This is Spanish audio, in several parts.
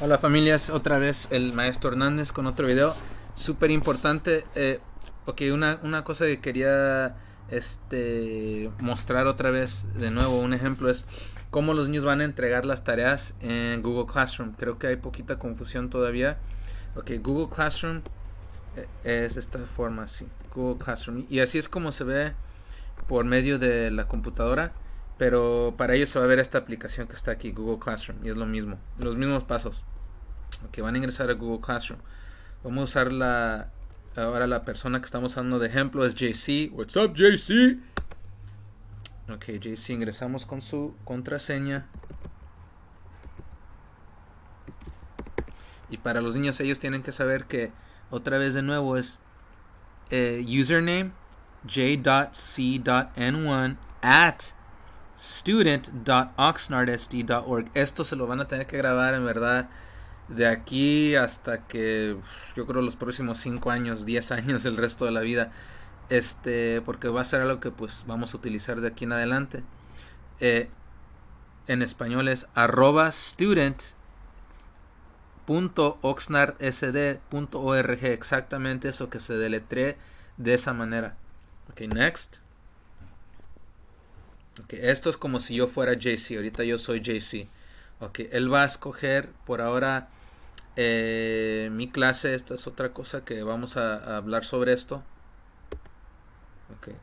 Hola familias, otra vez el maestro Hernández con otro video súper importante. Eh, ok, una, cosa que quería este, mostrar otra vez de nuevo, un ejemplo es cómo los niños van a entregar las tareas en Google Classroom. Creo que hay poquita confusión todavía. Ok, Google Classroom eh, es esta forma, sí, Google Classroom. Y así es como se ve por medio de la computadora pero para ellos se va a ver esta aplicación que está aquí, Google Classroom, y es lo mismo, los mismos pasos que van a ingresar a Google Classroom. Vamos a usar la, ahora la persona que estamos usando de ejemplo es JC. What's up JC? Ok, JC, ingresamos con su contraseña. Y para los niños ellos tienen que saber que otra vez de nuevo es eh, username j.c.n1 at student.oxnardsd.org. Esto se lo van a tener que grabar en verdad de aquí hasta que yo creo los próximos 5 años, 10 años, el resto de la vida. Este, porque va a ser algo que pues vamos a utilizar de aquí en adelante. Eh, en español es arroba student.oxnardsd.org. Exactamente eso que se deletree de esa manera. Ok, next esto es como si yo fuera JC, ahorita yo soy JC. Okay, él va a escoger por ahora eh, mi clase, esta es otra cosa que vamos a, hablar sobre esto. Okay.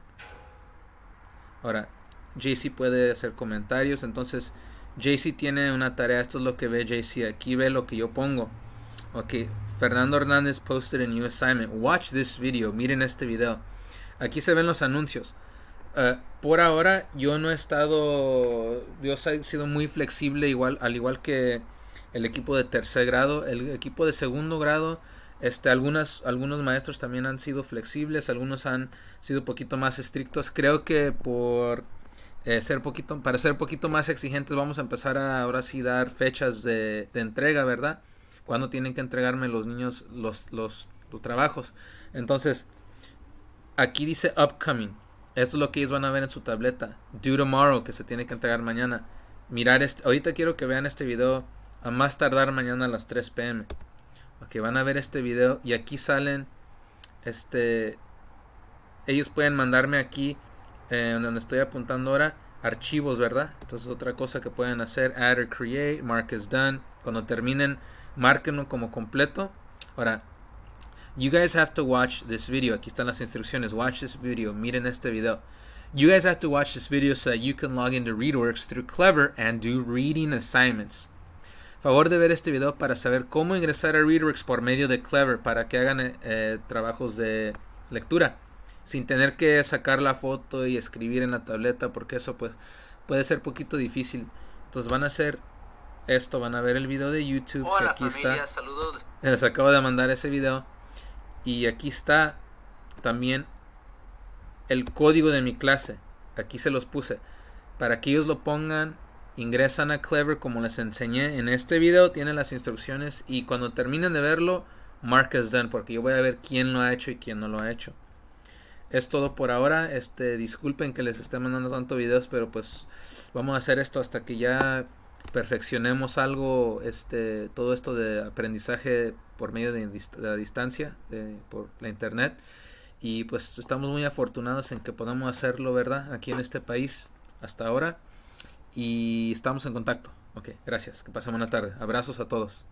Ahora, JC puede hacer comentarios, entonces JC tiene una tarea, esto es lo que ve JC, aquí ve lo que yo pongo. Ok, Fernando Hernández posted a new assignment. Watch this video, miren este video. Aquí se ven los anuncios. Eh, por ahora yo no he estado, Dios ha sido muy flexible igual, al igual que el equipo de tercer grado, el equipo de segundo grado, este, algunas, algunos maestros también han sido flexibles, algunos han sido un poquito más estrictos. Creo que por eh, ser poquito, para ser un poquito más exigentes vamos a empezar a ahora sí dar fechas de, entrega, ¿verdad? Cuando tienen que entregarme los niños los, los trabajos. Entonces, aquí dice upcoming esto es lo que ellos van a ver en su tableta. Due tomorrow, que se tiene que entregar mañana. Mirar este. Ahorita quiero que vean este video a más tardar mañana a las 3 pm. Ok, van a ver este video y aquí salen. Este. Ellos pueden mandarme aquí, eh, donde estoy apuntando ahora, archivos, ¿verdad? Entonces, otra cosa que pueden hacer: add or create, mark is done. Cuando terminen, márquenlo como completo. Ahora, You guys have to watch this video. Aquí están las instrucciones. Watch this video. Miren este video. You guys have to watch this video so that you can log into ReadWorks through Clever and do reading assignments. Favor de ver este video para saber cómo ingresar a ReadWorks por medio de Clever para que hagan eh, trabajos de lectura sin tener que sacar la foto y escribir en la tableta porque eso pues puede ser poquito difícil. Entonces van a hacer esto, van a ver el video de YouTube que aquí está. Les acabo de mandar ese video. Y aquí está también el código de mi clase. Aquí se los puse. Para que ellos lo pongan, ingresan a Clever como les enseñé en este video. Tienen las instrucciones y cuando terminen de verlo, mark done. Porque yo voy a ver quién lo ha hecho y quién no lo ha hecho. Es todo por ahora. Este, disculpen que les esté mandando tanto videos, pero pues vamos a hacer esto hasta que ya perfeccionemos algo, este, todo esto de aprendizaje por medio de, la distancia, por la internet. Y pues estamos muy afortunados en que podamos hacerlo, ¿verdad? Aquí en este país hasta ahora. Y estamos en contacto. Ok, gracias. Que pasen una tarde. Abrazos a todos.